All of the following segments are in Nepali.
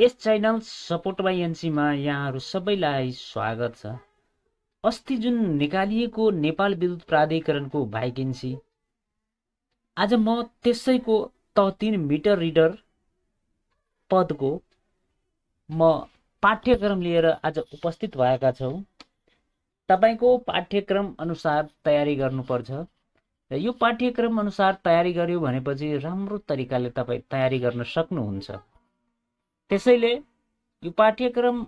यस च्यानल सपोर्ट बाई एनसीमा यहाँहरू सबैलाई स्वागत छ अस्ति जुन निकालिएको नेपाल विद्युत प्राधिकरणको भाइकेन्सी आज म त्यसैको त तिन मिटर रिडर पदको म पाठ्यक्रम लिएर आज उपस्थित भएका छौँ तपाईँको पाठ्यक्रम अनुसार तयारी गर्नुपर्छ र यो पाठ्यक्रम अनुसार तयारी गर्यो भनेपछि राम्रो तरिकाले तपाईँ तयारी गर्न सक्नुहुन्छ त्यसैले यो पाठ्यक्रम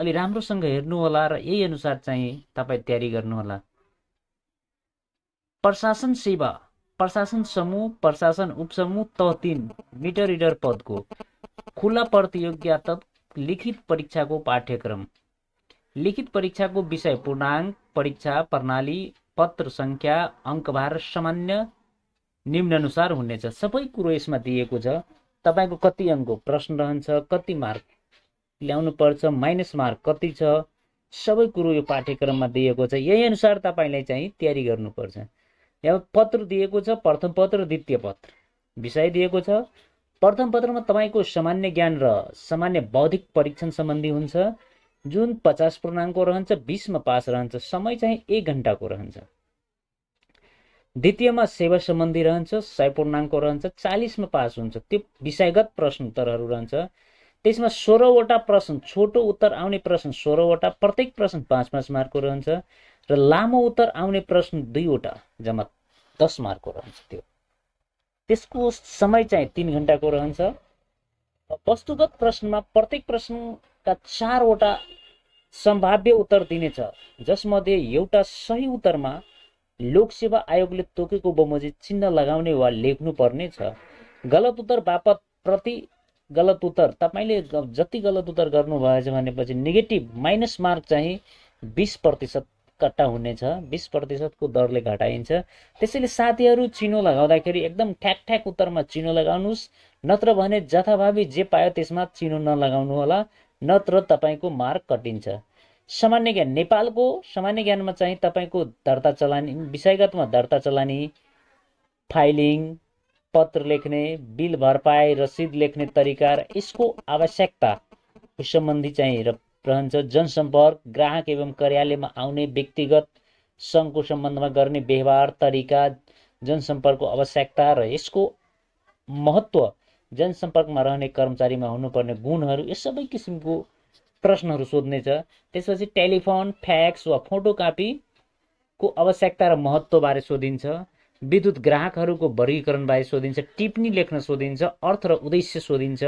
अलि राम्रोसँग हेर्नुहोला र यही अनुसार चाहिँ तपाईँ तयारी गर्नुहोला प्रशासन सेवा प्रशासन समूह प्रशासन उपसमूह त तिन मिटर रिडर पदको खुला प्रतियोगिता लिखित परीक्षाको पाठ्यक्रम लिखित परीक्षाको विषय पूर्णाङ्क परीक्षा प्रणाली पत्र सङ्ख्या अङ्कभार सामान्य निम्नअनुसार हुनेछ सबै कुरो यसमा दिएको छ तपाईँको कति अङ्कको प्रश्न रहन्छ कति मार्क ल्याउनु पर्छ माइनस मार्क कति छ सबै कुरो यो पाठ्यक्रममा दिएको छ यही अनुसार तपाईँलाई चाहिँ तयारी गर्नुपर्छ यहाँ पत्र दिएको छ प्रथम पत्र द्वितीय पत्र विषय दिएको छ प्रथम पत्रमा तपाईँको सामान्य ज्ञान र सामान्य बौद्धिक परीक्षण सम्बन्धी हुन्छ जुन पचास पूर्णाङ्कको रहन्छ बिसमा पास रहन्छ समय चाहिँ एक घन्टाको रहन्छ द्वितीयमा सेवा सम्बन्धी रहन्छ सयपूर्णाङ्क रहन्छ चालिसमा पास हुन्छ त्यो विषयगत प्रश्न उत्तरहरू रहन्छ त्यसमा सोह्रवटा प्रश्न छोटो उत्तर आउने प्रश्न सोह्रवटा प्रत्येक प्रश्न पाँच पाँच मार्कको रहन्छ र लामो उत्तर आउने प्रश्न दुईवटा जम्मा दस मार्कको रहन्छ त्यो त्यसको समय चाहिँ तिन घन्टाको रहन्छ वस्तुगत प्रश्नमा प्रत्येक प्रश्नका चारवटा सम्भाव्य उत्तर दिनेछ जसमध्ये एउटा सही उत्तरमा लोकसेवा आयोगले तोकेको बमोजी चिन्ह लगाउने वा लेख्नुपर्ने छ गलत उत्तर बापत प्रति गलत उत्तर तपाईँले जति गलत उत्तर गर्नुभएछ भनेपछि नेगेटिभ माइनस मार्क चाहिँ बिस प्रतिशत कट्टा हुनेछ बिस प्रतिशतको दरले घटाइन्छ त्यसैले साथीहरू चिनो लगाउँदाखेरि एकदम ठ्याक ठ्याक उत्तरमा चिनो लगाउनुहोस् नत्र भने जथाभावी जे पायो त्यसमा चिनो नलगाउनु होला नत्र तपाईँको मार्क कटिन्छ सामान्य ज्ञान नेपालको सामान्य ज्ञानमा चाहिँ तपाईँको दर्ता चलानी विषयगतमा दर्ता चलानी फाइलिङ पत्र लेख्ने बिल भरपाई रसिद लेख्ने तरिका र यसको आवश्यकता सम्बन्धी चाहिँ र रहन्छ जनसम्पर्क ग्राहक एवं कार्यालयमा आउने व्यक्तिगत सङ्घको सम्बन्धमा गर्ने व्यवहार तरिका जनसम्पर्कको आवश्यकता र यसको महत्त्व जनसम्पर्कमा रहने कर्मचारीमा हुनुपर्ने गुणहरू यो सबै किसिमको प्रश्नहरू सोध्नेछ त्यसपछि टेलिफोन फ्याक्स वा फोटोकापीको आवश्यकता र महत्त्वबारे सोधिन्छ विद्युत ग्राहकहरूको वर्गीकरणबारे सोधिन्छ टिप्पणी लेख्न सोधिन्छ अर्थ र उद्देश्य सोधिन्छ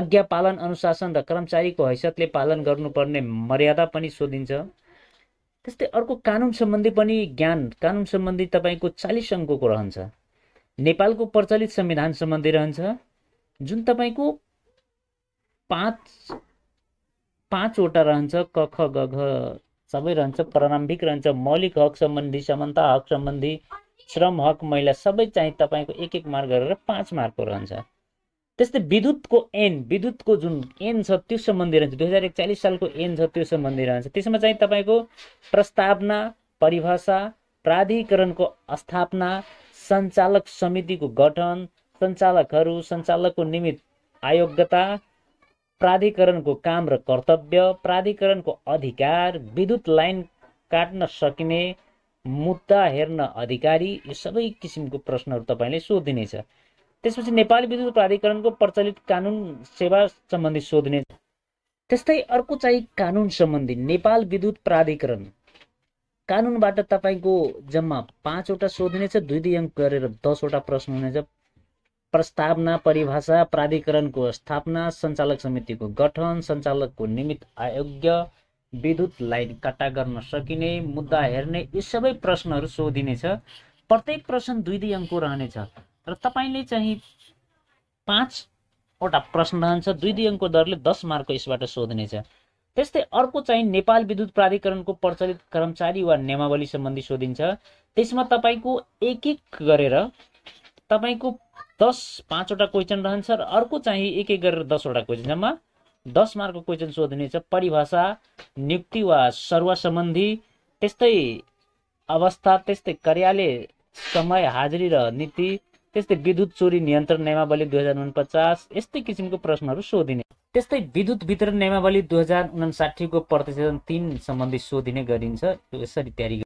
आज्ञा पालन अनुशासन र कर्मचारीको हैसियतले पालन गर्नुपर्ने मर्यादा पनि सोधिन्छ त्यस्तै अर्को कानुन सम्बन्धी पनि ज्ञान कानुन सम्बन्धी तपाईँको चालिस अङ्कको रहन्छ नेपालको प्रचलित संविधान सम्बन्धी रहन्छ जुन तपाईँको पाँच पाँचवटा रहन्छ क ख ग घ सबै रहन्छ प्रारम्भिक रहन्छ मौलिक हक सम्बन्धी समानता हक सम्बन्धी श्रम हक महिला सबै चाहिँ तपाईँको एक एक मार्क गरेर पाँच मार्कको रहन्छ त्यस्तै विद्युतको एन विद्युतको जुन एन छ त्यो सम्बन्धी रहन्छ दुई हजार एकचालिस सालको एन छ त्यो सम्बन्धी रहन्छ त्यसमा चाहिँ तपाईँको प्रस्तावना परिभाषा प्राधिकरणको स्थापना सञ्चालक समितिको गठन सञ्चालकहरू सञ्चालकको निमित्त आयोग्यता प्राधिकरणको काम र कर्तव्य प्राधिकरणको अधिकार विद्युत लाइन काट्न सकिने मुद्दा हेर्न अधिकारी यो सबै किसिमको प्रश्नहरू तपाईँले सोधिनेछ त्यसपछि नेपाली विद्युत प्राधिकरणको प्रचलित कानुन सेवा सम्बन्धी सोध्ने त्यस्तै अर्को चाहिँ कानुन सम्बन्धी नेपाल विद्युत प्राधिकरण कानुनबाट तपाईँको जम्मा पाँचवटा सोध्नेछ दुई दुई अङ्क गरेर दसवटा प्रश्न हुनेछ प्रस्तावना परिभाषा प्राधिकरणको स्थापना सञ्चालक समितिको गठन सञ्चालकको निमित्त आयोग्य विद्युत लाइन काटा गर्न सकिने मुद्दा हेर्ने यी सबै प्रश्नहरू सोधिनेछ प्रत्येक प्रश्न दुई दुई अङ्कको रहनेछ र तपाईँले चाहिँ पाँचवटा प्रश्न रहन्छ दुई दुई अङ्कको दरले दस मार्क यसबाट सोध्नेछ त्यस्तै अर्को चाहिँ नेपाल विद्युत प्राधिकरणको प्रचलित कर्मचारी वा नियमावली सम्बन्धी सोधिन्छ त्यसमा तपाईँको एक एक गरेर तपाईँको दस पाँचवटा क्वेसन रहन्छ र अर्को चाहिँ एक एक गरेर दसवटा क्वेसन जम्मा दस मार्कको क्वेसन सोध्नेछ परिभाषा नियुक्ति वा सर्वसम्बन्धी त्यस्तै अवस्था त्यस्तै कार्यालय समय हाजिरी र नीति त्यस्तै विद्युत चोरी नियन्त्रण नियमावली दुई हजार उनपचास यस्तै किसिमको प्रश्नहरू सोधिने त्यस्तै विद्युत वितरण नियमावली दुई हजार उनासाठीको प्रतिशोधन तिन सम्बन्धी सोधिने गरिन्छ यसरी तयारी